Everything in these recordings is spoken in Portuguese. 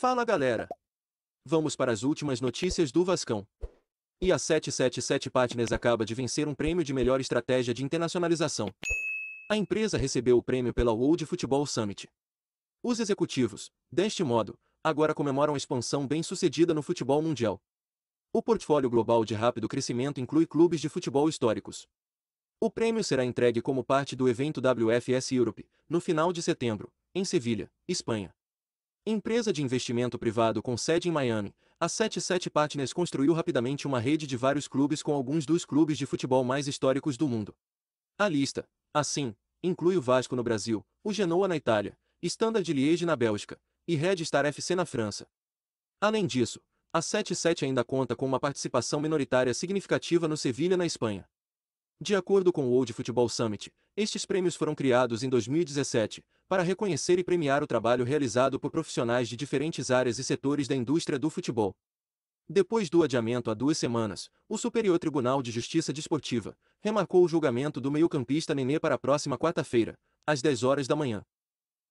Fala galera! Vamos para as últimas notícias do Vascão. E a 777 Partners acaba de vencer um prêmio de melhor estratégia de internacionalização. A empresa recebeu o prêmio pela World Football Summit. Os executivos, deste modo, agora comemoram a expansão bem-sucedida no futebol mundial. O portfólio global de rápido crescimento inclui clubes de futebol históricos. O prêmio será entregue como parte do evento WFS Europe, no final de setembro, em Sevilha, Espanha. Empresa de investimento privado com sede em Miami, a 77 Partners construiu rapidamente uma rede de vários clubes com alguns dos clubes de futebol mais históricos do mundo. A lista, assim, inclui o Vasco no Brasil, o Genoa na Itália, Standard Liege Liège na Bélgica e Red Star FC na França. Além disso, a 77 ainda conta com uma participação minoritária significativa no Sevilha na Espanha. De acordo com o Old Football Summit, estes prêmios foram criados em 2017 para reconhecer e premiar o trabalho realizado por profissionais de diferentes áreas e setores da indústria do futebol. Depois do adiamento há duas semanas, o Superior Tribunal de Justiça Desportiva remarcou o julgamento do meio-campista Nenê para a próxima quarta-feira, às 10 horas da manhã.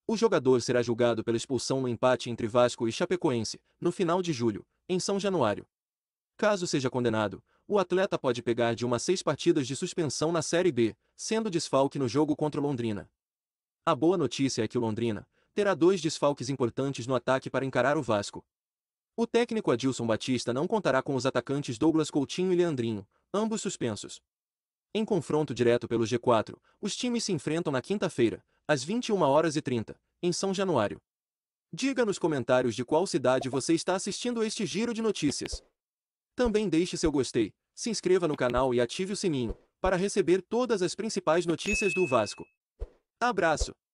O jogador será julgado pela expulsão no empate entre Vasco e Chapecoense, no final de julho, em São Januário. Caso seja condenado, o atleta pode pegar de uma a seis partidas de suspensão na Série B, sendo desfalque no jogo contra o Londrina. A boa notícia é que o Londrina terá dois desfalques importantes no ataque para encarar o Vasco. O técnico Adilson Batista não contará com os atacantes Douglas Coutinho e Leandrinho, ambos suspensos. Em confronto direto pelo G4, os times se enfrentam na quinta-feira, às 21 horas e 30, em São Januário. Diga nos comentários de qual cidade você está assistindo este giro de notícias. Também deixe seu gostei, se inscreva no canal e ative o sininho, para receber todas as principais notícias do Vasco. Abraço!